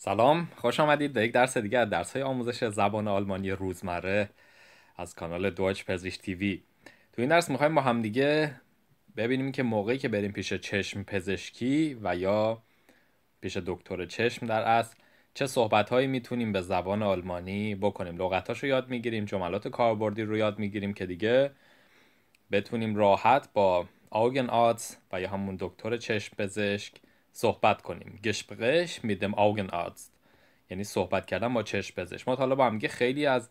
سلام خوش آمدید به یک درس دیگه از درس های آموزش زبان آلمانی روزمره از کانال دویچ پزشک تیوی تو این درس میخوایم با دیگه ببینیم که موقعی که بریم پیش چشم پزشکی و یا پیش دکتر چشم در اصل چه صحبت هایی میتونیم به زبان آلمانی بکنیم لغتاش رو یاد میگیریم جملات کاربردی رو یاد میگیریم که دیگه بتونیم راحت با آگن آدز و یا همون دکتر چشم پزشک صحبت کنیم گشپرش میدم dem یعنی صحبت کردن با چشم پزشک ما حالا با هم خیلی از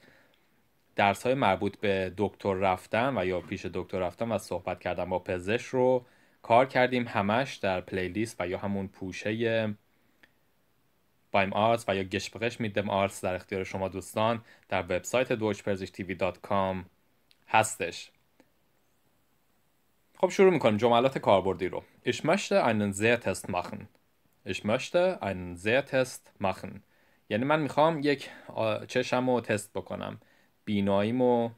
درس های مربوط به دکتر رفتن و یا پیش دکتر رفتن و صحبت کردن با پزشک رو کار کردیم همش در پلیلیست و یا همون پوشه بایم آرز و یا گشپرش میدم آرز در اختیار شما دوستان در وبسایت دوچپرزش تیوی دات کام هستش خب شروع میکنیم جملات کاربردی رو Ich möchte einen Sehtest machen Ich möchte einen Sehtest machen یعنی من میخوام یک چشم رو تست بکنم بیناییمو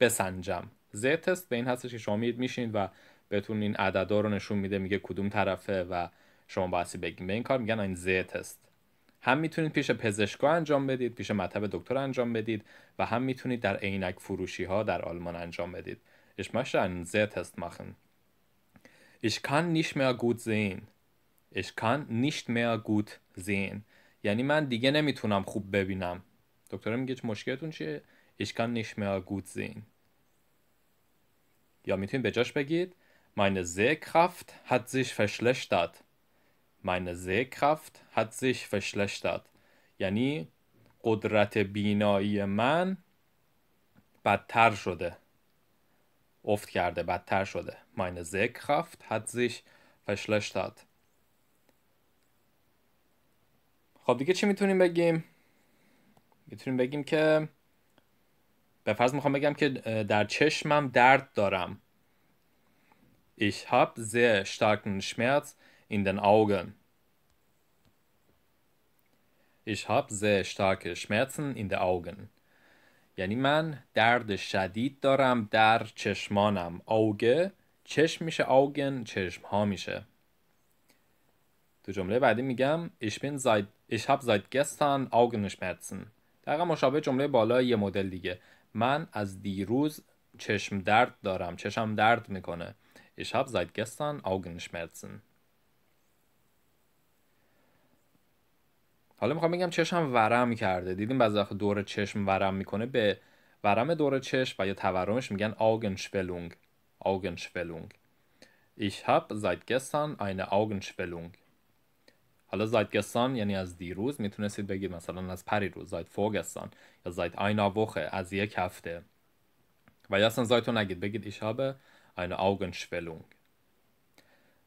بسنجم ز تست به این هستش که شما میشین و بهتون این عددا رو نشون میده میگه کدوم طرفه و شما باعثی بگیم به این کار میگن این ز تست هم میتونید پیش پزشکا انجام بدید پیش مطب دکتر انجام بدید و هم میتونید در عینک فروشی ها در آلمان انجام بدید Ich möchte einen Sehtest machen. Ich kann nicht mehr gut sehen. Ich kann nicht mehr gut sehen. یعنی من دیگه نمیتونم خوب ببینم. دکتر میگه مشکلتون چیه؟ Ich kann nicht mehr gut sehen. یا میتونید به جاش بگید Meine Sehkraft hat sich verschlechtert. Meine Sehkraft hat sich verschlechtert. یعنی قدرت بینایی من بدتر شده. افت شده meine Sehkraft hat sich verschlechtert خب دیگه چی میتونیم بگیم میتونیم بگیم که به میخوام بگم که در چشمم درد دارم Ich habe sehr starken Schmerz in den Augen. Ich habe sehr starke Schmerzen in den Augen. یعنی من درد شدید دارم در چشمانم اوگه چشم میشه اوگن چشم ها میشه تو جمله بعدی میگم ich bin seit ich hab seit gestern دقیقا مشابه جمله بالا یه مدل دیگه من از دیروز چشم درد دارم چشم درد میکنه ich hab seit gestern حالا میخوام بگم چشم ورم کرده دیدیم بعضی وقت دور چشم ورم میکنه به ورم دور چشم و یا تورمش میگن آگنشولونگ آگنشولونگ Ich habe seit gestern eine Augenschwellung. حالا seit gestern یعنی از دیروز میتونستید بگید مثلا از پریروز seit vorgestern یا seit einer Woche از یک هفته و یا اصلا زایتو نگید بگید ich habe eine Augenschwellung.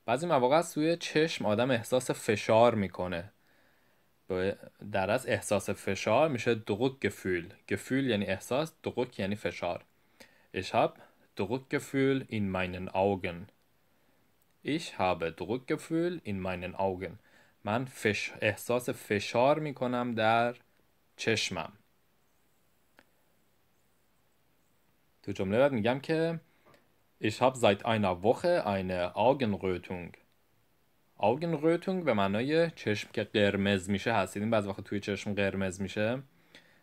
بعضی مواقع سوی چشم آدم احساس فشار میکنه در از احساس فشار میشه دروک گفول گفول یعنی احساس دروک یعنی فشار Ich habe Druckgefühl in meinen Augen. Ich habe Druckgefühl in meinen Augen. من فش... احساس فشار می کنم در چشمم. تو جمله بعد میگم که Ich hab seit einer Woche eine Augenrötung. Augenrötung به معنای چشم که قرمز میشه هست این بعض وقت توی چشم قرمز میشه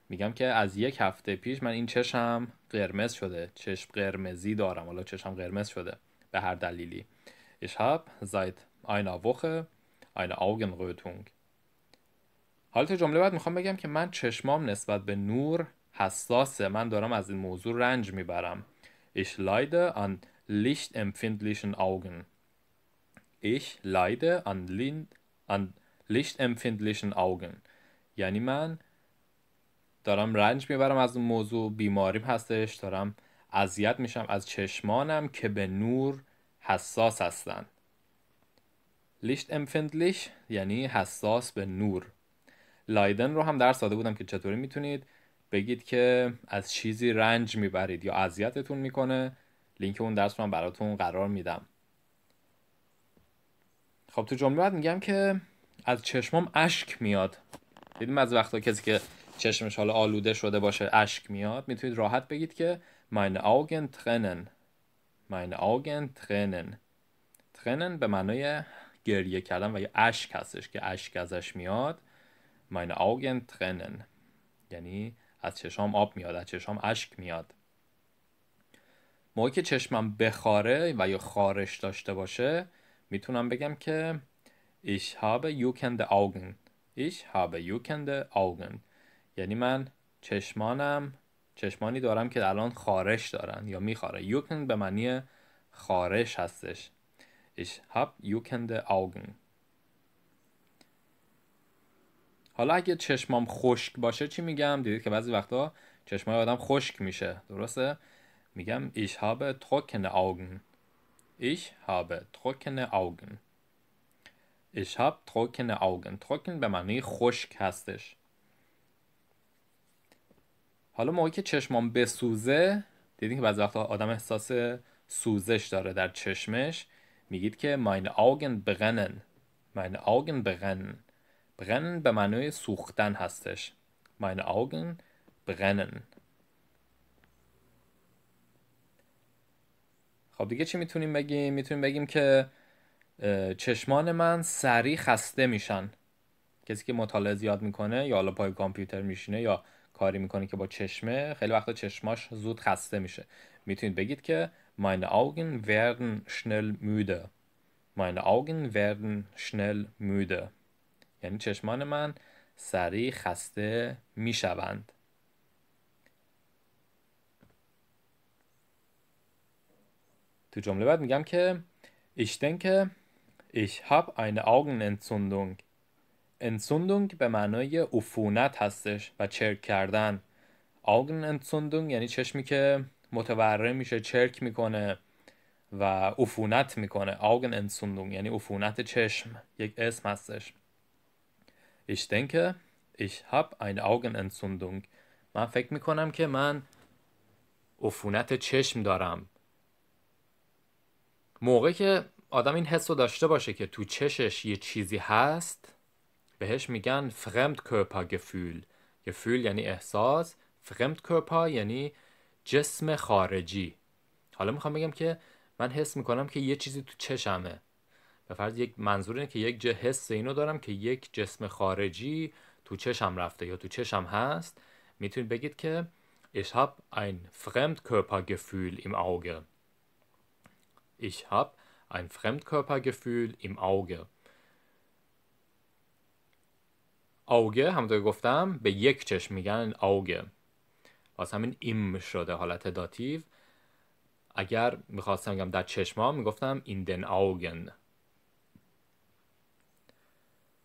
میگم که از یک هفته پیش من این چشم قرمز شده چشم قرمزی دارم حالا چشم قرمز شده به هر دلیلی Ich habe seit einer Woche eine Augenrötung حالا جمله بعد میخوام بگم که من چشمام نسبت به نور حساسه من دارم از این موضوع رنج میبرم Ich leide an lichtempfindlichen Augen Ich leide an, Lin یعنی من دارم رنج میبرم از اون موضوع بیماریم هستش دارم اذیت میشم از چشمانم که به نور حساس هستند لیشت امفندلیش یعنی حساس به نور لایدن رو هم درس داده بودم که چطوری میتونید بگید که از چیزی رنج میبرید یا اذیتتون میکنه لینک اون درس رو هم براتون قرار میدم خب تو جمله بعد میگم که از چشمام اشک میاد دیدیم از وقتا کسی که چشمش حالا آلوده شده باشه اشک میاد میتونید راحت بگید که مین آگن ترنن meine آگن ترنن ترنن به معنای گریه کردن و یا اشک هستش که اشک ازش میاد مین آگن ترنن یعنی از چشمام آب میاد از چشمام اشک میاد موقعی که چشمم بخاره و یا خارش داشته باشه میتونم بگم که ich habe jukende Augen ich habe jukende Augen یعنی من چشمانم چشمانی دارم که الان خارش دارن یا میخاره یوکن به معنی خارش هستش ich habe jukende Augen حالا اگه چشمام خشک باشه چی میگم دیدید که بعضی وقتا چشمای آدم خشک میشه درسته میگم ich habe trockene Augen Ich habe trockene Augen. Ich habe trockene Augen. Trocken به معنی خشک هستش. حالا موقعی که چشمام بسوزه دیدین که بعضی وقتا آدم احساس سوزش داره در چشمش میگید که ماین آگن بغنن ماین آگن بغنن بغنن به معنای سوختن هستش ماین آگن بغنن خب دیگه چی میتونیم بگیم میتونیم بگیم که چشمان من سریع خسته میشن کسی که مطالعه زیاد میکنه یا حالا پای کامپیوتر میشینه یا کاری میکنه که با چشمه خیلی وقتا چشماش زود خسته میشه میتونید بگید که meine Augen werden schnell müde meine Augen werden schnell müde یعنی چشمان من سریع خسته میشوند تو جمله بعد میگم که ich denke ich habe eine Augenentzündung Entzündung به معنای عفونت هستش و چرک کردن Augenentzündung یعنی چشمی که متورم میشه چرک میکنه و عفونت میکنه Augenentzündung یعنی عفونت چشم یک اسم هستش ich denke ich habe eine Augenentzündung من فکر میکنم که من عفونت چشم دارم موقع که آدم این حس رو داشته باشه که تو چشش یه چیزی هست بهش میگن فرمد کرپا گفول گفول یعنی احساس فرمد کرپا یعنی جسم خارجی حالا میخوام بگم که من حس میکنم که یه چیزی تو چشمه به فرض یک منظور اینه که یک جه حس اینو دارم که یک جسم خارجی تو چشم رفته یا تو چشم هست میتونید بگید که ich habe ein کرپا im Auge Ich habe ein Fremdkörpergefühl im Auge. آوگه همونطور گفتم به یک چشم میگن آوگه واسه همین ایم شده حالت داتیو اگر میخواستم بگم در چشما میگفتم این دن آوگن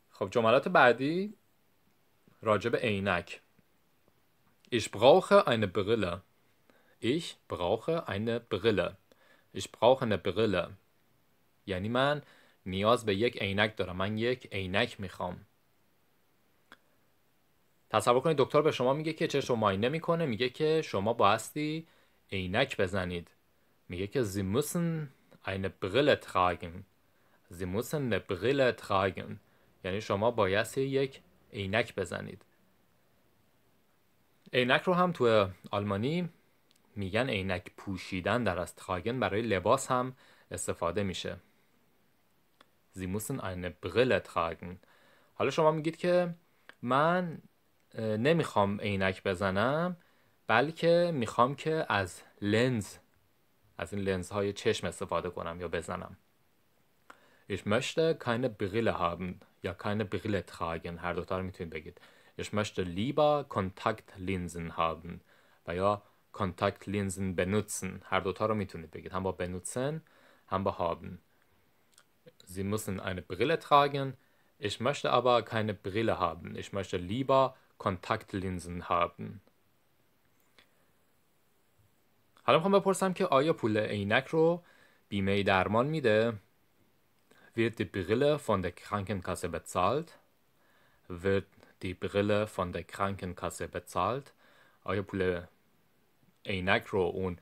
خب جملات بعدی راجع به عینک Ich brauche eine Brille. Ich brauche eine Brille. Ich brauche eine یعنی من نیاز به یک عینک دارم من یک عینک میخوام تصور کنید دکتر به شما میگه که چشم ماینه میکنه میگه که شما بایستی عینک بزنید میگه که sie müssen eine Brille یعنی شما بایستی یک عینک بزنید عینک رو هم تو آلمانی میگن عینک پوشیدن در از استخاگن برای لباس هم استفاده میشه Sie müssen eine Brille حالا شما میگید که من نمیخوام عینک بزنم بلکه میخوام که از لنز از این لنز های چشم استفاده کنم یا بزنم Ich möchte keine Brille haben یا کنه Brille تراگن هر دوتار میتونید بگید Ich لیبا کنتکت Kontaktlinsen haben و یا Kontaktlinsen benutzen. Hör دوتا رو میتونید بگید. benutzen, هم haben. Sie müssen eine Brille tragen. Ich möchte aber keine Brille haben. Ich möchte lieber Kontaktlinsen haben. حالا میخوام بپرسم که آیا پول عینک رو بیمه درمان میده؟ Wird die Brille von der Krankenkasse bezahlt? Wird die Brille von der Krankenkasse bezahlt? آیا پول عینک رو اون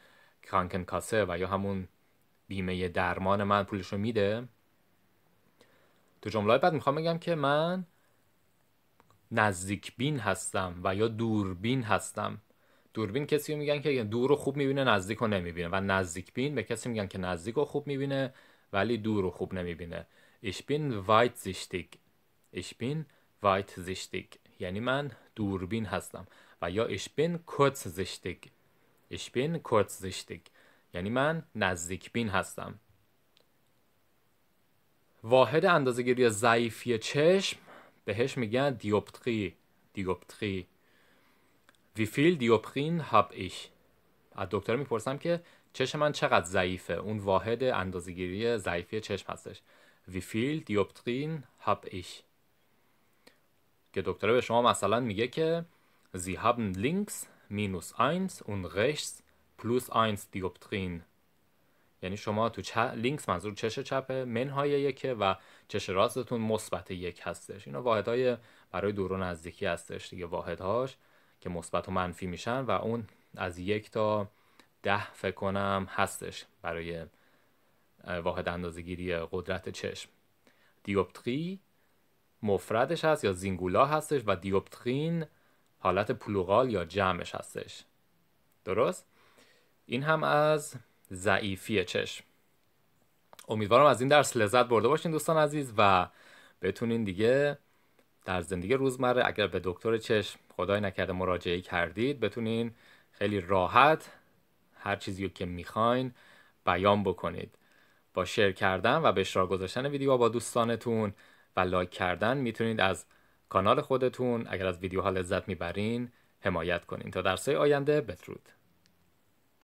کاسه و یا همون بیمه درمان من پولش رو میده تو جمله بعد میخوام بگم که من نزدیک بین هستم و یا دوربین هستم دوربین کسی میگن که دور رو خوب میبینه نزدیک رو نمیبینه و نزدیک بین به کسی میگن که نزدیک رو خوب میبینه ولی دور رو خوب نمیبینه ich bin weitsichtig ich bin weitsichtig یعنی من دوربین هستم و یا ich bin kurzsichtig Ich bin kurzsichtig. یعنی من نزدیک بین هستم. واحد گیری ضعیفی چشم بهش میگن دیوپتری. دیوپتری. وی فیل دیوپرین هب ایش از دکتر میپرسم که چشم من چقدر ضعیفه اون واحد گیری ضعیفی چشم هستش وی فیل دیوپترین هب ایش که دکتره به شما مثلا میگه که زی هبن لینکس 1 und rechts 1 دیوپترین. یعنی شما تو چه... لینکس منظور چش چپه منهای یکه و چش راستتون مثبت یک هستش اینا واحدهای برای دور و نزدیکی هستش دیگه واحدهاش که مثبت و منفی میشن و اون از یک تا ده فکر کنم هستش برای واحد اندازگیری قدرت چشم دیوپتری مفردش هست یا زینگولا هستش و دیوپترین حالت پلوغال یا جمعش هستش درست این هم از ضعیفی چشم امیدوارم از این درس لذت برده باشین دوستان عزیز و بتونین دیگه در زندگی روزمره اگر به دکتر چشم خدای نکرده مراجعه کردید بتونین خیلی راحت هر چیزی رو که میخواین بیان بکنید با شیر کردن و به اشتراک گذاشتن ویدیو با دوستانتون و لایک کردن میتونید از کانال خودتون اگر از ویدیوها لذت میبرین حمایت کنین تا درسه آینده بدرود